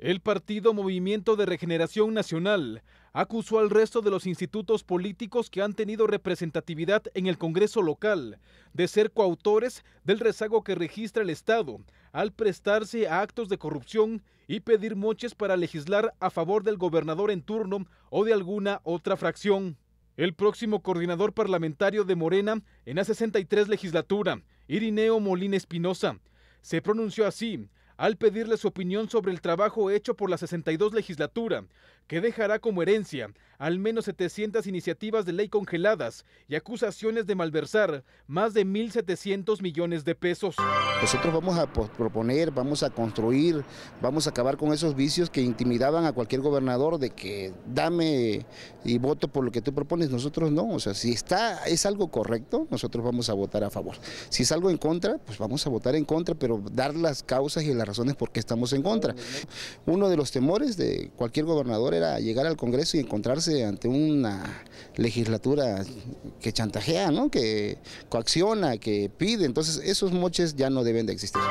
El partido Movimiento de Regeneración Nacional acusó al resto de los institutos políticos que han tenido representatividad en el Congreso local de ser coautores del rezago que registra el Estado al prestarse a actos de corrupción y pedir moches para legislar a favor del gobernador en turno o de alguna otra fracción. El próximo coordinador parlamentario de Morena en la 63 legislatura, Irineo Molina Espinosa, se pronunció así al pedirle su opinión sobre el trabajo hecho por la 62 legislatura que dejará como herencia al menos 700 iniciativas de ley congeladas y acusaciones de malversar más de 1.700 millones de pesos. Nosotros vamos a proponer, vamos a construir, vamos a acabar con esos vicios que intimidaban a cualquier gobernador de que dame y voto por lo que tú propones. Nosotros no, o sea, si está es algo correcto, nosotros vamos a votar a favor. Si es algo en contra, pues vamos a votar en contra, pero dar las causas y las razones por qué estamos en contra. Uno de los temores de cualquier gobernador a llegar al Congreso y encontrarse ante una legislatura que chantajea, ¿no? que coacciona, que pide. Entonces esos moches ya no deben de existir.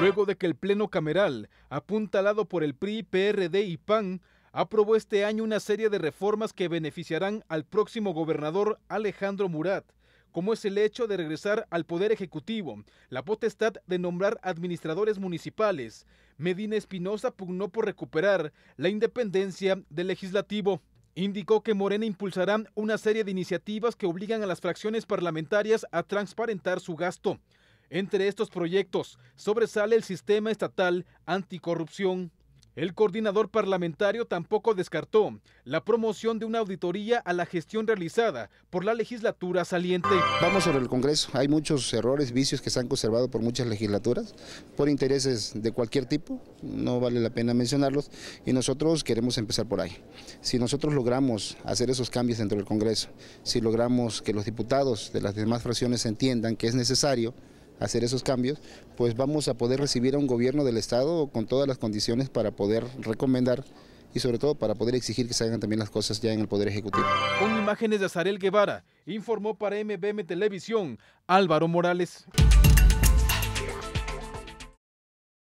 Luego de que el Pleno Cameral, apuntalado por el PRI, PRD y PAN, aprobó este año una serie de reformas que beneficiarán al próximo gobernador Alejandro Murat como es el hecho de regresar al Poder Ejecutivo la potestad de nombrar administradores municipales. Medina Espinosa pugnó por recuperar la independencia del legislativo. Indicó que Morena impulsará una serie de iniciativas que obligan a las fracciones parlamentarias a transparentar su gasto. Entre estos proyectos sobresale el sistema estatal anticorrupción. El coordinador parlamentario tampoco descartó la promoción de una auditoría a la gestión realizada por la legislatura saliente. Vamos sobre el Congreso. Hay muchos errores, vicios que se han conservado por muchas legislaturas, por intereses de cualquier tipo. No vale la pena mencionarlos. Y nosotros queremos empezar por ahí. Si nosotros logramos hacer esos cambios dentro del Congreso, si logramos que los diputados de las demás fracciones entiendan que es necesario hacer esos cambios, pues vamos a poder recibir a un gobierno del Estado con todas las condiciones para poder recomendar y sobre todo para poder exigir que se hagan también las cosas ya en el Poder Ejecutivo. Con imágenes de Azarel Guevara, informó para MBM Televisión Álvaro Morales.